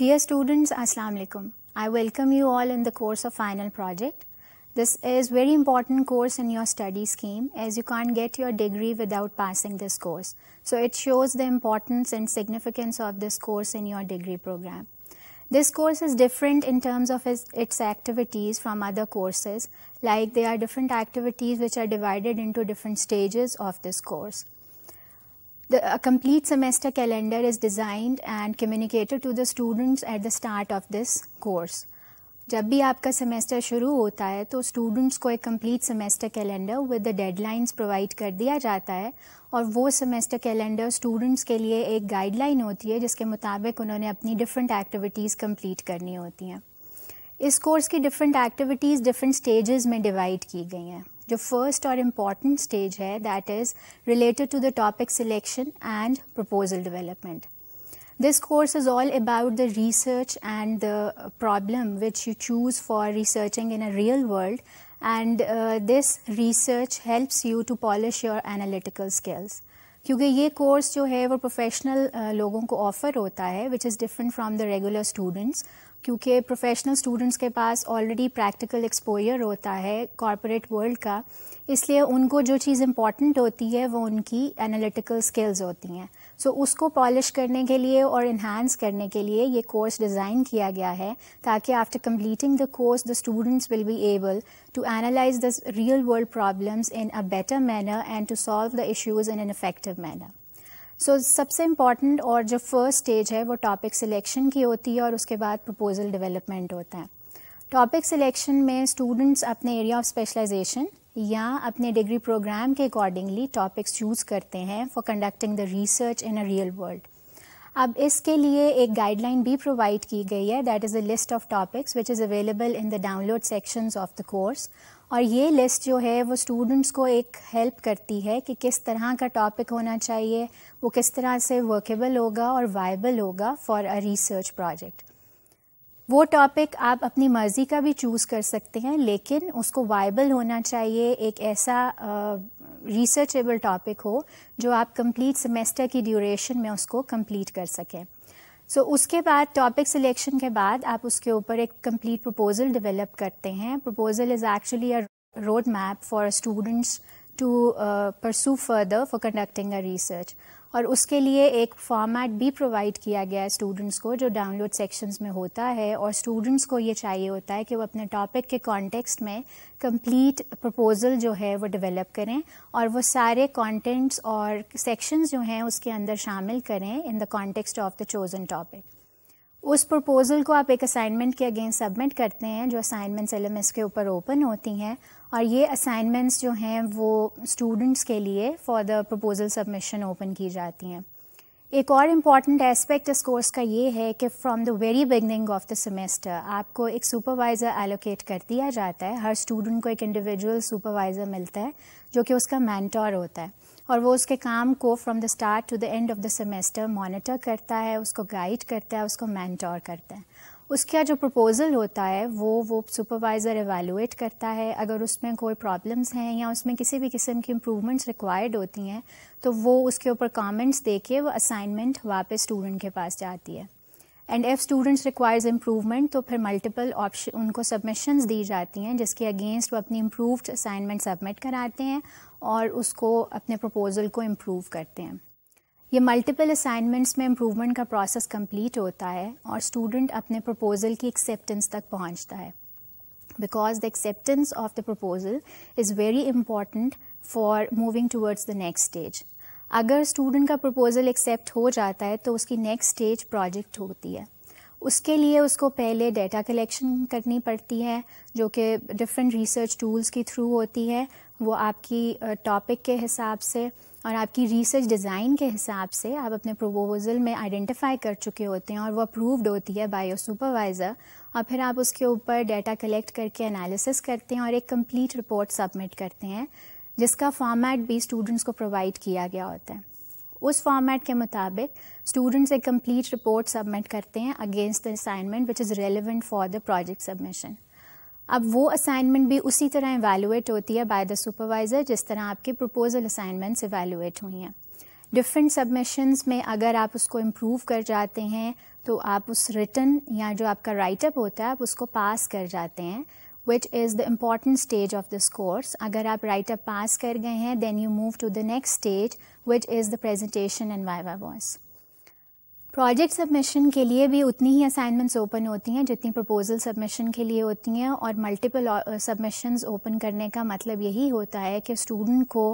Dear students, Assalamu alaikum. I welcome you all in the course of final project. This is very important course in your study scheme as you can't get your degree without passing this course. So it shows the importance and significance of this course in your degree program. This course is different in terms of its activities from other courses like there are different activities which are divided into different stages of this course. The, a complete semester calendar is designed and communicated to the students at the start of this course. जब भी आपका semester शुरू होता है तो students को एक complete semester calendar with the deadlines provide कर दिया जाता है और वो सेमेस्टर कैलेंडर स्टूडेंट्स के लिए एक गाइडलाइन होती है जिसके मुताबिक उन्होंने अपनी डिफरेंट एक्टिविटीज़ कंप्लीट करनी होती हैं इस कोर्स की डिफरेंट एक्टिविटीज़ डिफरेंट स्टेजेस में डिवाइड की गई हैं The first और important stage here that is related to the topic selection and proposal development. this course is all about the research and the problem which you choose for researching in a real world and uh, this research helps you to polish your analytical skills. क्योंकि ये course जो है वो professional लोगों को offer होता है which is different from the regular students क्योंकि प्रोफेशनल स्टूडेंट्स के पास ऑलरेडी प्रैक्टिकल एक्सपोजर होता है कॉरपोरेट वर्ल्ड का इसलिए उनको जो चीज़ इम्पॉर्टेंट होती है वो उनकी एनालिटिकल स्किल्स होती हैं सो so, उसको पॉलिश करने के लिए और इन्हांस करने के लिए ये कोर्स डिज़ाइन किया गया है ताकि after completing the course the students will be able to analyse the real world problems in a better manner and to solve the issues in an effective manner so सबसे important और जो first stage है वो topic selection की होती है और उसके बाद प्रपोजल डिवेलपमेंट होता है टॉपिक सिलेक्शन में स्टूडेंट्स अपने एरिया ऑफ स्पेशलाइजेशन या अपने डिग्री प्रोग्राम के अकॉर्डिंगली टॉपिक्स चूज़ करते हैं for conducting the research in a real world अब इसके लिए एक गाइडलाइन भी प्रोवाइड की गई है that is a list of topics which is available in the download sections of the course और ये लिस्ट जो है वो स्टूडेंट्स को एक हेल्प करती है कि किस तरह का टॉपिक होना चाहिए वो किस तरह से वर्केबल होगा और वाइबल होगा फॉर अ रिसर्च प्रोजेक्ट वो टॉपिक आप अपनी मर्ज़ी का भी चूज़ कर सकते हैं लेकिन उसको वाइबल होना चाहिए एक ऐसा रिसर्चेबल टॉपिक हो जो आप कंप्लीट सेमेस्टर की ड्यूरेशन में उसको कंप्लीट कर सकें सो so, उसके बाद टॉपिक सिलेक्शन के बाद आप उसके ऊपर एक कंप्लीट प्रपोजल डेवलप करते हैं proposal is actually a road map for students to uh, pursue further for conducting a research और उसके लिए एक फॉर्मेट भी प्रोवाइड किया गया है स्टूडेंट्स को जो डाउनलोड सेक्शंस में होता है और स्टूडेंट्स को ये चाहिए होता है कि वो अपने टॉपिक के कॉन्टेक्स्ट में कंप्लीट प्रपोजल जो है वो डेवलप करें और वो सारे कंटेंट्स और सेक्शंस जो हैं उसके अंदर शामिल करें in the context of the chosen topic उस प्रपोज़ल को आप एक असाइनमेंट के अगेंस्ट सबमिट करते हैं जो असाइनमेंट्स एल के ऊपर ओपन होती हैं और ये असाइनमेंट्स जो हैं वो स्टूडेंट्स के लिए for the proposal submission open की जाती हैं एक और इम्पॉर्टेंट एस्पेक्ट इस कोर्स का ये है कि from the very beginning of the semester आपको एक सुपरवाइज़र एलोकेट कर दिया जाता है हर स्टूडेंट को एक इंडिविजुअल सुपरवाइज़र मिलता है जो कि उसका मैंटोर होता है और वो उसके काम को from the start to the end of the semester monitor करता है उसको गाइड करता है उसको मैंटोर करता है उसका जो प्रपोज़ल होता है वो वो सुपरवाइज़र एवेलुएट करता है अगर उसमें कोई प्रॉब्लम्स हैं या उसमें किसी भी किस्म की इम्प्रूवमेंट्स रिक्वायर्ड होती हैं तो वो उसके ऊपर कमेंट्स दे वो असाइनमेंट वापस स्टूडेंट के पास जाती है and if students requires improvement तो फिर मल्टीपल ऑप्शन उनको सबमिशंस दी जाती हैं जिसके अगेंस्ट वो अपनी इम्प्रूव्ड असाइनमेंट सबमिट कराते हैं और उसको अपने प्रपोज़ल को इम्प्रूव करते हैं ये मल्टीपल असाइनमेंट्स में इम्प्रूवमेंट का प्रोसेस कंप्लीट होता है और स्टूडेंट अपने प्रपोज़ल की एक्सेप्टेंस तक पहुंचता है because the acceptance of the proposal is very important for moving towards the next stage अगर स्टूडेंट का प्रपोज़ल एक्सेप्ट हो जाता है तो उसकी नेक्स्ट स्टेज प्रोजेक्ट होती है उसके लिए उसको पहले डेटा कलेक्शन करनी पड़ती है जो कि डिफरेंट रिसर्च टूल्स के थ्रू होती है वो आपकी टॉपिक के हिसाब से और आपकी रिसर्च डिज़ाइन के हिसाब से आप अपने प्रपोजल में आइडेंटिफाई कर चुके होते हैं और वो अप्रूव्ड होती है बायो सुपरवाइज़र और फिर आप उसके ऊपर डेटा कलेक्ट करके एनालिसिस करते हैं और एक कंप्लीट रिपोर्ट सबमिट करते हैं जिसका फॉर्मेट भी स्टूडेंट्स को प्रोवाइड किया गया होता है उस फॉर्मेट के मुताबिक स्टूडेंट्स एक कंप्लीट रिपोर्ट सबमिट करते हैं against the assignment which is relevant for the project submission अब वो असाइनमेंट भी उसी तरह इवेलुएट होती है बाय द सुपरवाइज़र जिस तरह आपके प्रपोजल असाइनमेंट्स इवेलुएट हुई हैं डिफरेंट सबमिशंस में अगर आप उसको इम्प्रूव कर जाते हैं तो आप उस रिटर्न या जो आपका राइटअप होता है आप उसको पास कर जाते हैं which is the important stage of this course. अगर आप राइट अप pass कर गए हैं then you move to the next stage which is the presentation and viva voice. Project submission के लिए भी उतनी ही असाइनमेंट्स ओपन होती हैं जितनी प्रपोजल सबमिशन के लिए होती हैं और मल्टीपल सबमिशंस ओपन करने का मतलब यही होता है कि स्टूडेंट को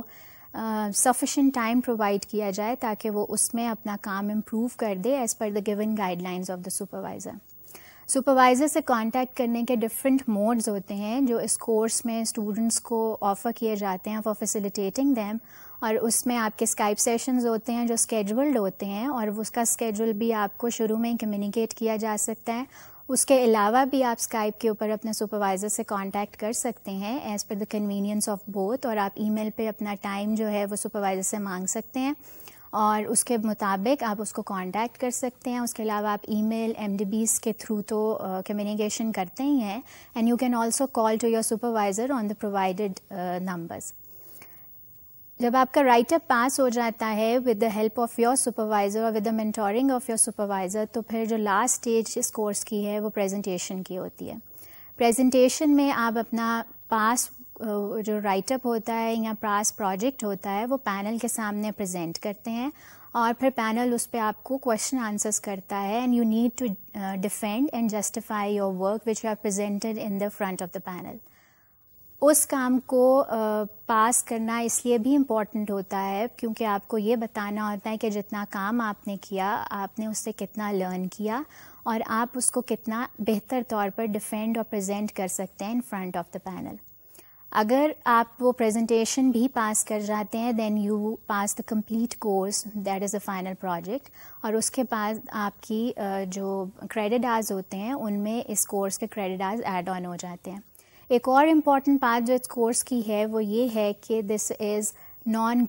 सफिशेंट टाइम प्रोवाइड किया जाए ताकि वो उसमें अपना काम इम्प्रूव कर दे as per the given guidelines of the supervisor supervisor से कांटेक्ट करने के डिफरेंट मोड्स होते हैं जो इस कोर्स में स्टूडेंट्स को ऑफ़र किए जाते हैं फॉर फैसिलिटेटिंग दैम और उसमें आपके स्काइप सेशंस होते हैं जो स्केड्यूल्ड होते हैं और उसका स्केड्यूल भी आपको शुरू में ही कम्युनिकेट किया जा सकता है उसके अलावा भी आप स्काइप के ऊपर अपने सुपरवाइज़र से कांटेक्ट कर सकते हैं as per the convenience of both और आप ईमेल पे अपना टाइम जो है वो सुपरवाइज़र से मांग सकते हैं और उसके मुताबिक आप उसको कांटेक्ट कर सकते हैं उसके अलावा आप ईमेल एमडीबीज के थ्रू तो कम्युनिकेशन uh, करते ही हैं and you can also call to your supervisor on the provided numbers जब आपका राइटअप पास हो जाता है with the help of your supervisor और with the mentoring of your supervisor तो फिर जो लास्ट स्टेज इस कोर्स की है वो प्रेजेंटेशन की होती है प्रेजेंटेशन में आप अपना पास जो राइटअप होता है या प्रास प्रोजेक्ट होता है वो पैनल के सामने प्रेजेंट करते हैं और फिर पैनल उस पर आपको क्वेश्चन आंसर्स करता है and you need to defend and justify your work which you are presented in the front of the panel उस काम को पास करना इसलिए भी इम्पॉर्टेंट होता है क्योंकि आपको ये बताना होता है कि जितना काम आपने किया आपने उससे कितना लर्न किया और आप उसको कितना बेहतर तौर पर डिफेंड और प्रेजेंट कर सकते हैं in front of the panel अगर आप वो प्रेजेंटेशन भी पास कर जाते हैं then you pass the complete course that is the final project और उसके बाद आपकी जो क्रेडिट आर्स होते हैं उनमें इस कोर्स के क्रेडिट आर्स एड ऑन हो जाते हैं एक और इम्पॉर्टेंट बात जो इस कोर्स की है वो ये है कि this is non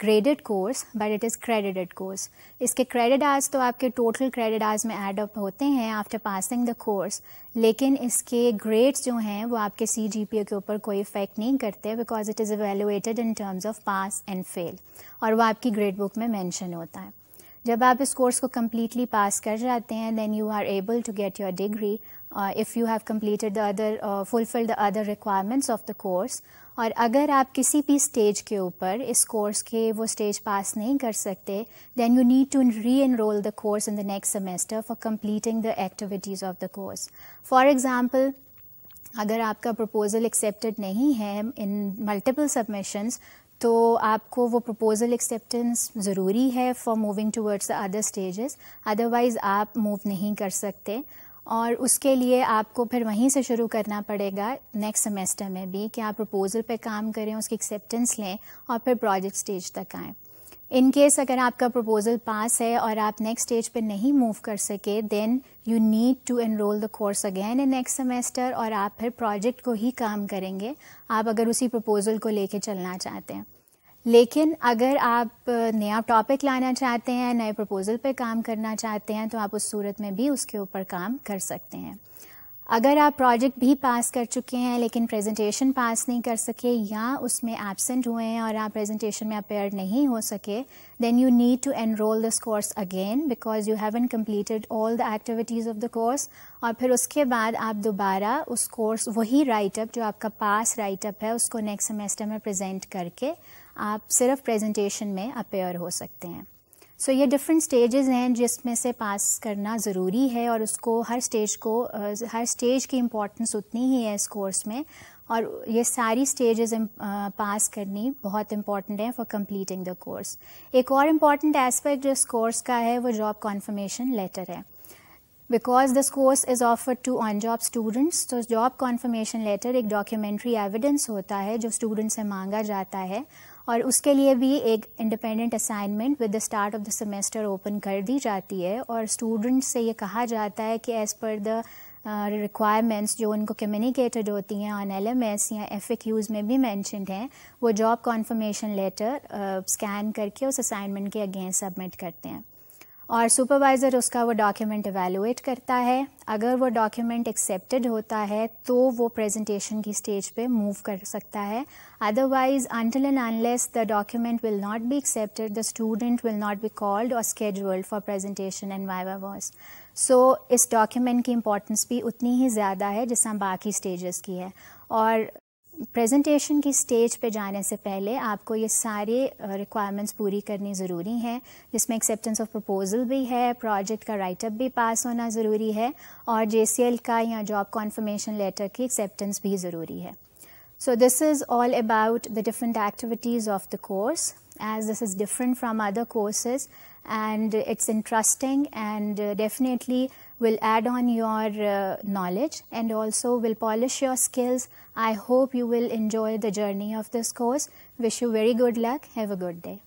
graded course but it is credited course इसके क्रेडिट आर्स तो आपके टोटल क्रेडिट आर्स में एडअप अप होते हैं आफ्टर पासिंग द कोर्स लेकिन इसके ग्रेड्स जो हैं वो आपके सी जी पी ओ के ऊपर कोई इफेक्ट नहीं करते because it is evaluated in terms of pass and fail और वो आपकी ग्रेड बुक में मैंशन होता है जब आप इस कोर्स को कम्प्लीटली पास कर जाते हैं then you are able to get your degree if you have completed the other fulfill the other requirements of the course और अगर आप किसी भी स्टेज के ऊपर इस कोर्स के वो स्टेज पास नहीं कर सकते then you need to re enrol the course in the next semester for completing the activities of the course for example अगर आपका प्रपोज़ल एक्सेप्टेड नहीं है इन मल्टीपल सबमिशंस तो आपको वो प्रपोजल एक्सेप्टेंस ज़रूरी है for moving towards other stages otherwise आप मूव नहीं कर सकते और उसके लिए आपको फिर वहीं से शुरू करना पड़ेगा नेक्स्ट सेमेस्टर में भी कि आप प्रपोज़ल पे काम करें उसकी एक्सेप्टेंस लें और फिर प्रोजेक्ट स्टेज तक आएँ इन केस अगर आपका प्रपोजल पास है और आप नेक्स्ट स्टेज पे नहीं मूव कर सके then you need to enrol the course again in next semester और आप फिर प्रोजेक्ट को ही काम करेंगे आप अगर उसी प्रपोजल को लेके चलना चाहते हैं लेकिन अगर आप नया टॉपिक लाना चाहते हैं नए प्रपोजल पे काम करना चाहते हैं तो आप उस सूरत में भी उसके ऊपर काम कर सकते हैं अगर आप प्रोजेक्ट भी पास कर चुके हैं लेकिन प्रेजेंटेशन पास नहीं कर सके या उसमें एबसेंट हुए हैं और आप प्रेजेंटेशन में अपेयर नहीं हो सके then you need to enrol this course again because you haven't completed all the activities of the course और फिर उसके बाद आप दोबारा उस कोर्स वही राइटअप जो आपका पास राइटअप है उसको नेक्स्ट सेमेस्टर में प्रेजेंट करके आप सिर्फ प्रेजेंटेशन में अपेयर हो सकते हैं सो so, ये डिफरेंट स्टेजेस हैं जिसमें से पास करना ज़रूरी है और उसको हर स्टेज को हर स्टेज की इम्पोर्टेंस उतनी ही है इस कोर्स में और ये सारी स्टेजेस पास करनी बहुत इंपॉर्टेंट है फॉर कंप्लीटिंग द कोर्स एक और इम्पॉर्टेंट एस्पेक्ट जो इस कोर्स का है वो जॉब कॉन्फर्मेशन लेटर है because this course is offered to on job students तो जॉब कॉन्फर्मेशन लेटर एक डॉक्यूमेंट्री एविडेंस होता है जो स्टूडेंट से मांगा जाता है और उसके लिए भी एक independent assignment with the start of the semester open कर दी जाती है और स्टूडेंट्स से ये कहा जाता है कि एज़ पर द रिक्वायरमेंट्स जो उनको कम्युनिकेटेड होती हैं ऑन एल या एफ में भी मैंशनड हैं वो जॉब कॉन्फर्मेशन लेटर स्कैन करके उस असाइनमेंट के अगेंस्ट सबमिट करते हैं और सुपरवाइज़र उसका वो डॉक्यूमेंट एवेलुएट करता है अगर वो डॉक्यूमेंट एक्सेप्टेड होता है तो वो प्रेजेंटेशन की स्टेज पे मूव कर सकता है otherwise until and unless the document will not be accepted the student will not be called और scheduled for presentation and viva voce so इस डॉक्यूमेंट की इम्पोर्टेंस भी उतनी ही ज़्यादा है जिस बाकी स्टेजेस की है और प्रेजेंटेशन की स्टेज पे जाने से पहले आपको ये सारे रिक्वायरमेंट्स पूरी करनी ज़रूरी हैं जिसमें एक्सेप्टेंस ऑफ प्रपोजल भी है प्रोजेक्ट का राइटअप भी पास होना ज़रूरी है और जे का या जॉब कॉन्फर्मेशन लेटर की एक्सेप्टेंस भी ज़रूरी है so this is all about the different activities of the course as this is different from other courses and it's interesting and definitely will add on your uh, knowledge and also will polish your skills. I hope you will enjoy the journey of this course. Wish you very good luck. Have a good day.